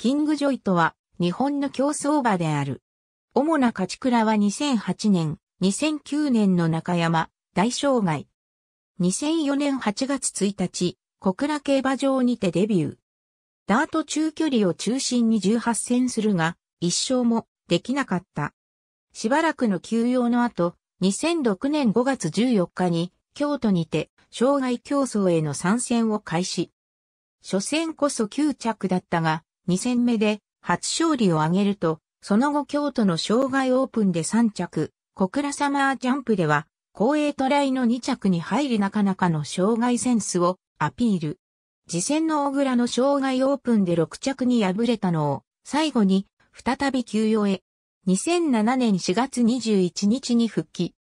キングジョイとは、日本の競争馬である。主な勝ち倉は2008年、2009年の中山、大障害。2004年8月1日、小倉競馬場にてデビュー。ダート中距離を中心に18戦するが、一勝もできなかった。しばらくの休養の後、2006年5月14日に、京都にて、障害競争への参戦を開始。初戦こそ9着だったが、2戦目で初勝利を挙げると、その後京都の障害オープンで3着、小倉サマージャンプでは、公営トライの2着に入りなかなかの障害センスをアピール。次戦の小倉の障害オープンで6着に敗れたのを、最後に、再び休養へ。2007年4月21日に復帰。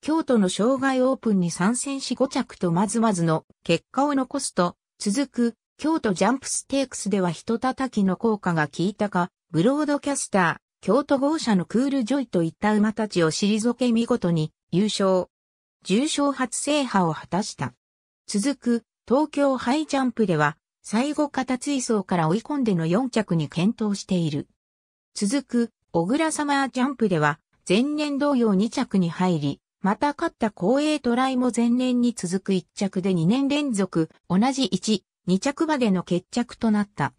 京都の障害オープンに参戦し5着とまずまずの結果を残すと、続く京都ジャンプステークスでは人叩きの効果が効いたか、ブロードキャスター、京都豪車のクールジョイといった馬たちを退け見事に優勝。重賞初制覇を果たした。続く、東京ハイジャンプでは、最後片追走から追い込んでの4着に検討している。続く、小倉サマージャンプでは、前年同様2着に入り、また勝った公営トライも前年に続く1着で2年連続、同じ1、2着までの決着となった。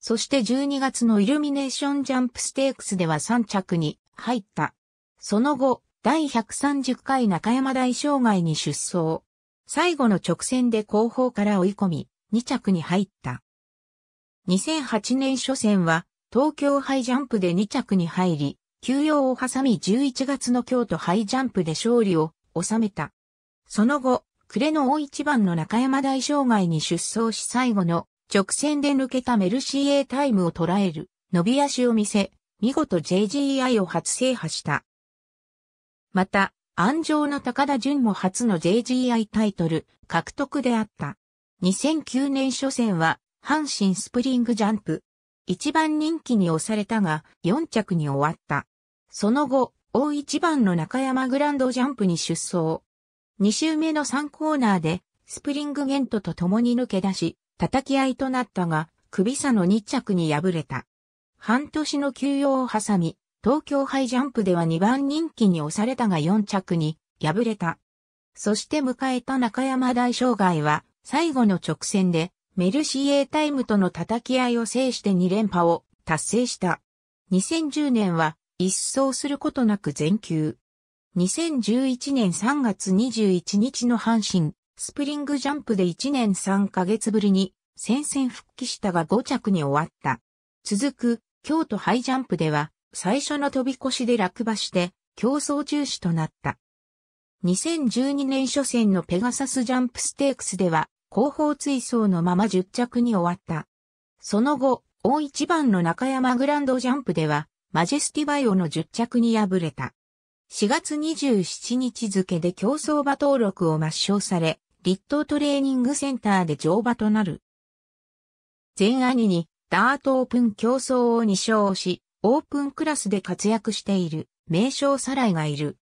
そして12月のイルミネーションジャンプステークスでは3着に入った。その後、第130回中山大障害に出走。最後の直線で後方から追い込み、2着に入った。2008年初戦は、東京ハイジャンプで2着に入り、休養を挟み11月の京都ハイジャンプで勝利を収めた。その後、暮れの大一番の中山大障害に出走し最後の直線で抜けたメルシーエータイムを捉える伸び足を見せ、見事 JGI を初制覇した。また、安城の高田純も初の JGI タイトル獲得であった。2009年初戦は、阪神スプリングジャンプ。一番人気に押されたが、4着に終わった。その後、大一番の中山グランドジャンプに出走。2周目の3コーナーで、スプリングゲントと共に抜け出し、叩き合いとなったが、首差の2着に敗れた。半年の休養を挟み、東京ハイジャンプでは2番人気に押されたが4着に敗れた。そして迎えた中山大障害は、最後の直線で、メルシエータイムとの叩き合いを制して2連覇を達成した。2010年は、一掃することなく全休。2011年3月21日の阪神、スプリングジャンプで1年3ヶ月ぶりに戦線復帰したが5着に終わった。続く、京都ハイジャンプでは、最初の飛び越しで落馬して、競争中止となった。2012年初戦のペガサスジャンプステークスでは、後方追走のまま10着に終わった。その後、大一番の中山グランドジャンプでは、マジェスティバイオの10着に敗れた。4月27日付で競争馬登録を抹消され、立東トレーニングセンターで乗馬となる。前兄にダートオープン競争を2勝し、オープンクラスで活躍している名称サライがいる。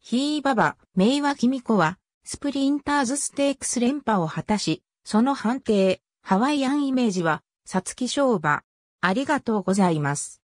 ひバ、ばば、名キミ子は、スプリンターズステークス連覇を果たし、その判定、ハワイアンイメージは、さつき賞馬。ありがとうございます。